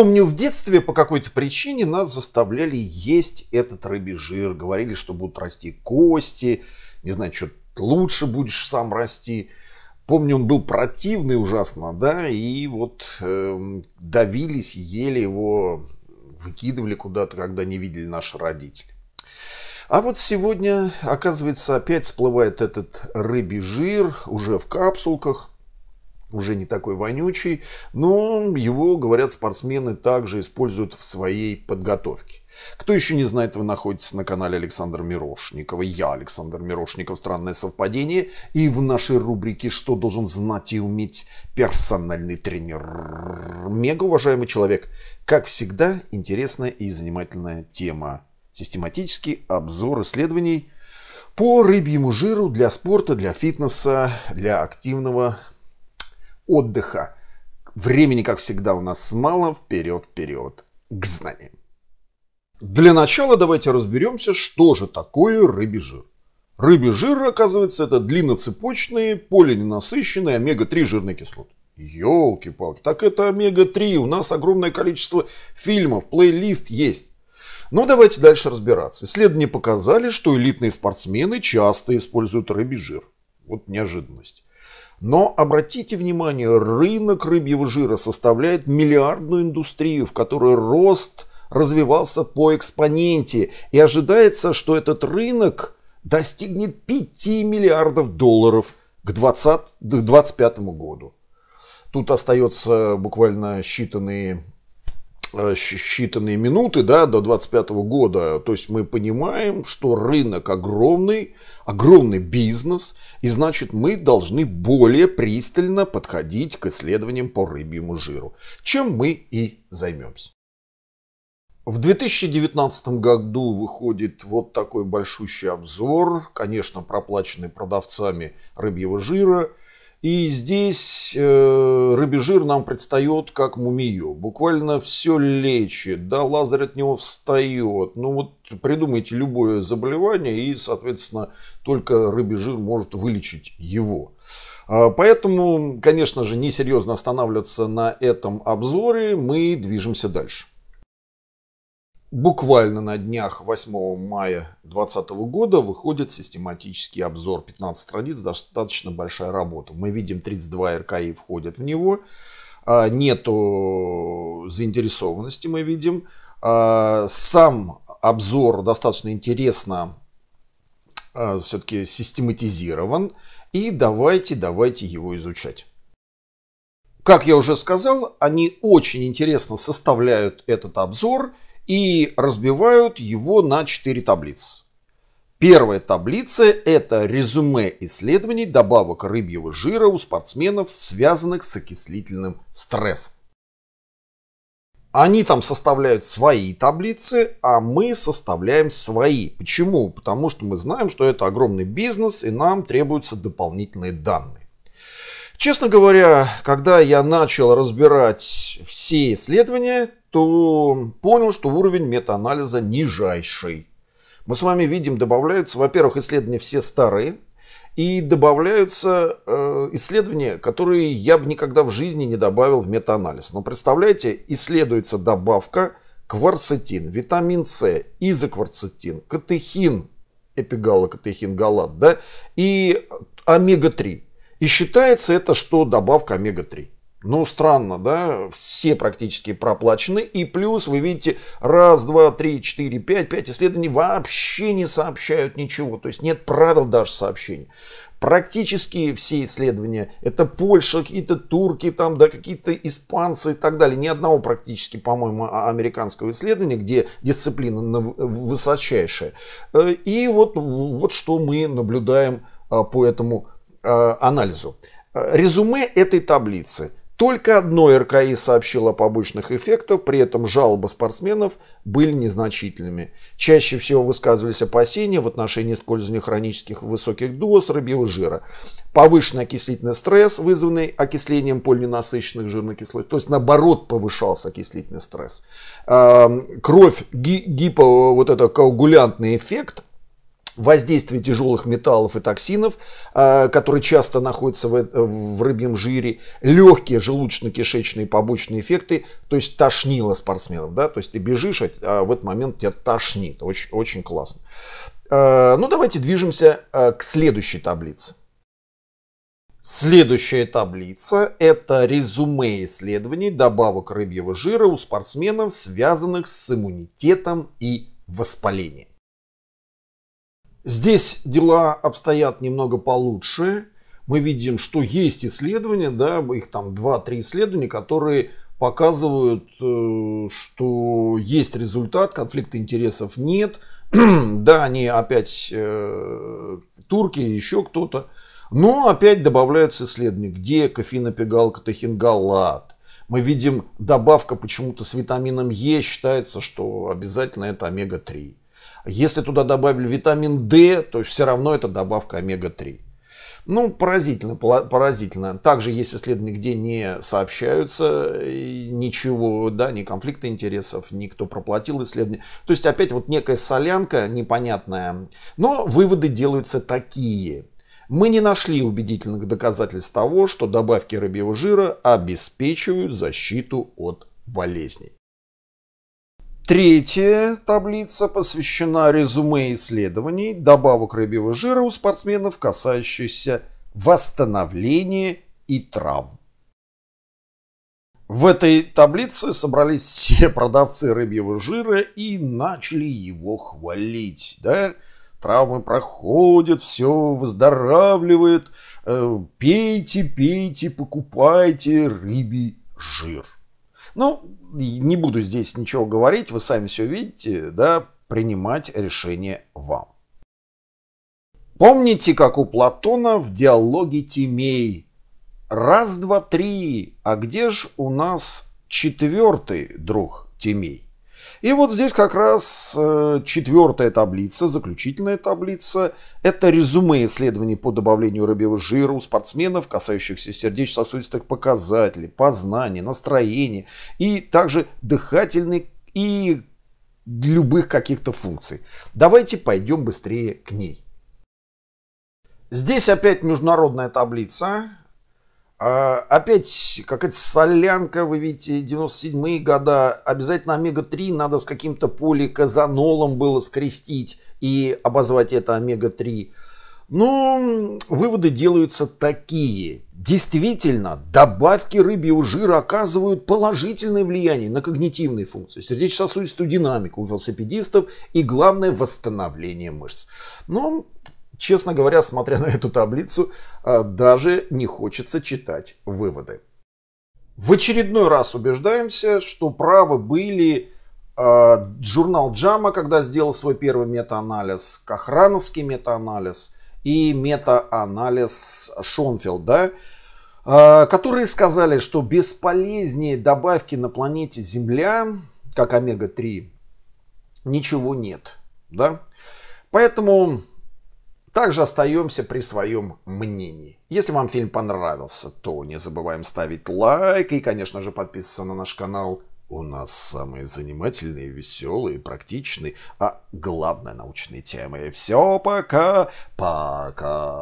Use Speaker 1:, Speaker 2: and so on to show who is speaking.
Speaker 1: Помню, в детстве по какой-то причине нас заставляли есть этот рыбий жир. Говорили, что будут расти кости, не знаю, что лучше будешь сам расти. Помню, он был противный ужасно, да, и вот э, давились, ели его, выкидывали куда-то, когда не видели наши родители. А вот сегодня, оказывается, опять всплывает этот рыбий жир уже в капсулках уже не такой вонючий, но его, говорят, спортсмены также используют в своей подготовке. Кто еще не знает, вы находитесь на канале Александра Мирошникова. Я Александр Мирошников. Странное совпадение. И в нашей рубрике «Что должен знать и уметь персональный тренер?» Мега уважаемый человек. Как всегда, интересная и занимательная тема. Систематический обзор исследований по рыбьему жиру для спорта, для фитнеса, для активного отдыха. Времени, как всегда, у нас мало. Вперед, вперед к знаниям. Для начала давайте разберемся, что же такое рыбий жир. Рыбий жир, оказывается, это длинноцепочные, полиненасыщенные омега-3 жирные кислоты. ёлки палки так это омега-3, у нас огромное количество фильмов, плейлист есть. Но ну, давайте дальше разбираться. Исследования показали, что элитные спортсмены часто используют рыбий жир. Вот неожиданность. Но обратите внимание, рынок рыбьего жира составляет миллиардную индустрию, в которой рост развивался по экспоненте. И ожидается, что этот рынок достигнет 5 миллиардов долларов к 2025 году. Тут остается буквально считанные Э, считанные минуты, да, до 25 года. То есть мы понимаем, что рынок огромный, огромный бизнес, и значит мы должны более пристально подходить к исследованиям по рыбьему жиру, чем мы и займемся. В 2019 году выходит вот такой большущий обзор, конечно, проплаченный продавцами рыбьего жира – и здесь э, рыбежир нам предстает как мумию. Буквально все лечит, да, лазарь от него встает. Ну вот придумайте любое заболевание, и, соответственно, только рыбежир может вылечить его. А, поэтому, конечно же, несерьезно останавливаться на этом обзоре, мы движемся дальше. Буквально на днях 8 мая 2020 года выходит систематический обзор 15 страниц, достаточно большая работа. Мы видим 32 РКИ входят в него, а, нету заинтересованности мы видим. А, сам обзор достаточно интересно а, все-таки систематизирован. И давайте, давайте его изучать. Как я уже сказал, они очень интересно составляют этот обзор – и разбивают его на 4 таблицы. Первая таблица – это резюме исследований добавок рыбьего жира у спортсменов, связанных с окислительным стрессом. Они там составляют свои таблицы, а мы составляем свои. Почему? Потому что мы знаем, что это огромный бизнес, и нам требуются дополнительные данные. Честно говоря, когда я начал разбирать все исследования, то понял, что уровень метаанализа нижайший. Мы с вами видим, добавляются, во-первых, исследования все старые, и добавляются э, исследования, которые я бы никогда в жизни не добавил в метаанализ. Но представляете, исследуется добавка кварцетин, витамин С, изокварцетин, катехин, эпигалокатехин, галат, да, и омега-3. И считается это, что добавка омега-3. Ну, странно, да? Все практически проплачены. И плюс, вы видите, раз, два, три, четыре, пять, пять исследований вообще не сообщают ничего. То есть нет правил даже сообщений. Практически все исследования, это Польша, какие-то турки, там, да, какие-то испанцы и так далее. Ни одного практически, по-моему, а, американского исследования, где дисциплина высочайшая. Э, и вот, вот что мы наблюдаем а, по этому а, анализу. Резюме этой таблицы – только одно РКИ сообщило о побочных эффектах, при этом жалобы спортсменов были незначительными. Чаще всего высказывались опасения в отношении использования хронических высоких доз рыбьего жира. Повышенный окислительный стресс, вызванный окислением полиненасыщенных жирных кислот, то есть наоборот повышался окислительный стресс. Эм, кровь, гипо, вот это коагулянтный эффект – воздействие тяжелых металлов и токсинов, э, которые часто находятся в, э, в рыбьем жире, легкие желудочно-кишечные побочные эффекты, то есть тошнило спортсменов, да, то есть ты бежишь, а, а в этот момент тебя тошнит, очень, очень классно. Э, ну, давайте движемся к следующей таблице. Следующая таблица – это резюме исследований добавок рыбьего жира у спортсменов, связанных с иммунитетом и воспалением. Здесь дела обстоят немного получше. Мы видим, что есть исследования, да, их там 2-3 исследования, которые показывают, э, что есть результат, конфликта интересов нет. да, они опять э, турки, еще кто-то. Но опять добавляются исследования, где кофенопегал, катехингалат. Мы видим добавка почему-то с витамином Е, считается, что обязательно это омега-3. Если туда добавили витамин D, то все равно это добавка омега-3. Ну, поразительно, поразительно. Также есть исследования, где не сообщаются э, ничего, да, ни конфликта интересов, никто проплатил исследование. То есть опять вот некая солянка непонятная. Но выводы делаются такие. Мы не нашли убедительных доказательств того, что добавки рыбьего жира обеспечивают защиту от болезней. Третья таблица посвящена резюме исследований добавок рыбьего жира у спортсменов, касающихся восстановления и травм. В этой таблице собрались все продавцы рыбьего жира и начали его хвалить. Да? Травмы проходят, все выздоравливает. Э, пейте, пейте, покупайте рыбий жир. Ну, не буду здесь ничего говорить, вы сами все видите, да, принимать решение вам. Помните, как у Платона в диалоге Тимей? Раз, два, три. А где же у нас четвертый друг Тимей? И вот здесь как раз э, четвертая таблица, заключительная таблица. Это резюме исследований по добавлению рыбьего жира у спортсменов, касающихся сердечно-сосудистых показателей, познания, настроения и также дыхательной и любых каких-то функций. Давайте пойдем быстрее к ней. Здесь опять международная таблица, а, опять какая-то солянка, вы видите, 97-е года. Обязательно омега-3 надо с каким-то поликазанолом было скрестить и обозвать это омега-3. Но ну, выводы делаются такие. Действительно, добавки рыбьего жира оказывают положительное влияние на когнитивные функции, сердечно-сосудистую динамику у велосипедистов и, главное, восстановление мышц. Но ну, честно говоря, смотря на эту таблицу, а, даже не хочется читать выводы. В очередной раз убеждаемся, что правы были а, журнал Джама, когда сделал свой первый метаанализ, Кахрановский метаанализ и метаанализ Шонфилда, а, которые сказали, что бесполезнее добавки на планете Земля, как омега-3, ничего нет. Да? Поэтому также остаемся при своем мнении. Если вам фильм понравился, то не забываем ставить лайк и, конечно же, подписываться на наш канал. У нас самые занимательные, веселые, практичные, а главное, научные темы. Все, пока, пока.